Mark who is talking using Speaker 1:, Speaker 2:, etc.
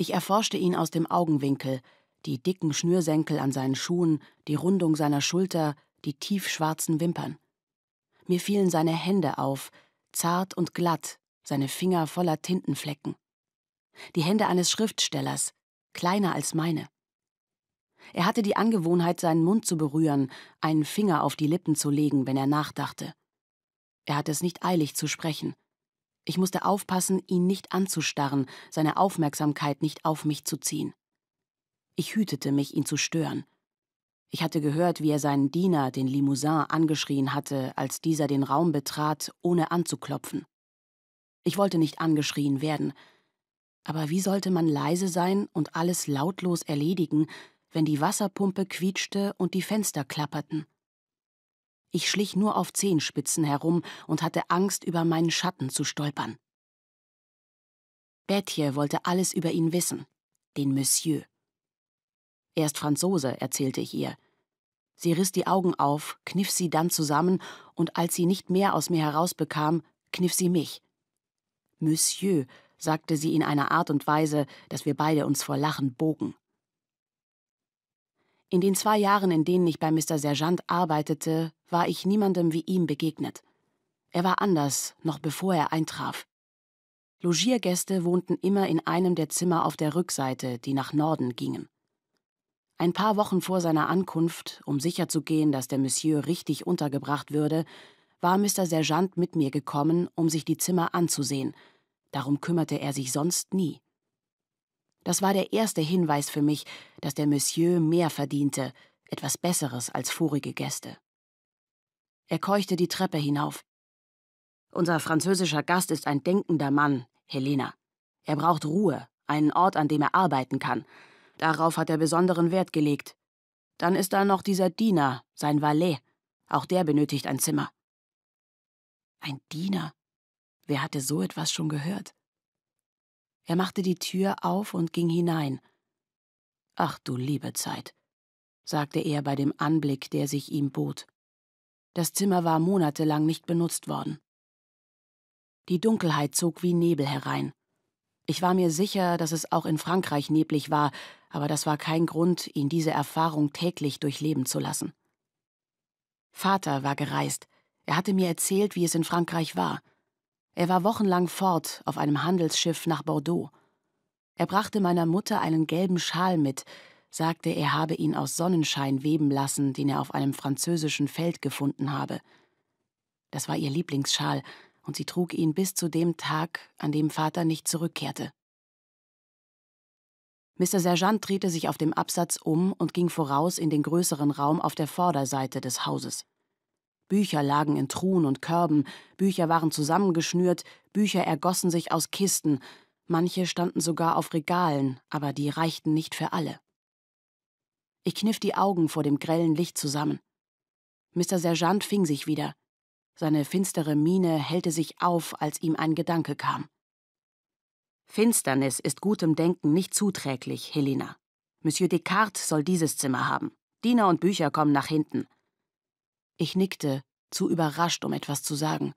Speaker 1: Ich erforschte ihn aus dem Augenwinkel, die dicken Schnürsenkel an seinen Schuhen, die Rundung seiner Schulter, die tiefschwarzen Wimpern. Mir fielen seine Hände auf, zart und glatt, seine Finger voller Tintenflecken. Die Hände eines Schriftstellers, kleiner als meine. Er hatte die Angewohnheit, seinen Mund zu berühren, einen Finger auf die Lippen zu legen, wenn er nachdachte. Er hatte es nicht eilig zu sprechen. Ich musste aufpassen, ihn nicht anzustarren, seine Aufmerksamkeit nicht auf mich zu ziehen. Ich hütete mich, ihn zu stören. Ich hatte gehört, wie er seinen Diener, den Limousin, angeschrien hatte, als dieser den Raum betrat, ohne anzuklopfen. Ich wollte nicht angeschrien werden. Aber wie sollte man leise sein und alles lautlos erledigen, wenn die Wasserpumpe quietschte und die Fenster klapperten? Ich schlich nur auf Zehenspitzen herum und hatte Angst, über meinen Schatten zu stolpern. Betje wollte alles über ihn wissen, den Monsieur. Er ist Franzose, erzählte ich ihr. Sie riss die Augen auf, kniff sie dann zusammen, und als sie nicht mehr aus mir herausbekam, kniff sie mich. Monsieur, sagte sie in einer Art und Weise, dass wir beide uns vor Lachen bogen. In den zwei Jahren, in denen ich bei Mr. Sergeant arbeitete, war ich niemandem wie ihm begegnet. Er war anders, noch bevor er eintraf. Logiergäste wohnten immer in einem der Zimmer auf der Rückseite, die nach Norden gingen. Ein paar Wochen vor seiner Ankunft, um sicherzugehen, dass der Monsieur richtig untergebracht würde, war Mr. Sergeant mit mir gekommen, um sich die Zimmer anzusehen. Darum kümmerte er sich sonst nie. Das war der erste Hinweis für mich, dass der Monsieur mehr verdiente, etwas Besseres als vorige Gäste. Er keuchte die Treppe hinauf. Unser französischer Gast ist ein denkender Mann, Helena. Er braucht Ruhe, einen Ort, an dem er arbeiten kann. Darauf hat er besonderen Wert gelegt. Dann ist da noch dieser Diener, sein Valet. Auch der benötigt ein Zimmer. Ein Diener? Wer hatte so etwas schon gehört? Er machte die Tür auf und ging hinein. Ach du liebe Zeit, sagte er bei dem Anblick, der sich ihm bot. Das Zimmer war monatelang nicht benutzt worden. Die Dunkelheit zog wie Nebel herein. Ich war mir sicher, dass es auch in Frankreich neblig war, aber das war kein Grund, ihn diese Erfahrung täglich durchleben zu lassen. Vater war gereist. Er hatte mir erzählt, wie es in Frankreich war. Er war wochenlang fort auf einem Handelsschiff nach Bordeaux. Er brachte meiner Mutter einen gelben Schal mit, sagte, er habe ihn aus Sonnenschein weben lassen, den er auf einem französischen Feld gefunden habe. Das war ihr Lieblingsschal, und sie trug ihn bis zu dem Tag, an dem Vater nicht zurückkehrte. Mr. Sergeant drehte sich auf dem Absatz um und ging voraus in den größeren Raum auf der Vorderseite des Hauses. Bücher lagen in Truhen und Körben, Bücher waren zusammengeschnürt, Bücher ergossen sich aus Kisten, manche standen sogar auf Regalen, aber die reichten nicht für alle. Ich kniff die Augen vor dem grellen Licht zusammen. Mr. Sergeant fing sich wieder. Seine finstere Miene hellte sich auf, als ihm ein Gedanke kam. Finsternis ist gutem Denken nicht zuträglich, Helena. Monsieur Descartes soll dieses Zimmer haben. Diener und Bücher kommen nach hinten. Ich nickte, zu überrascht, um etwas zu sagen.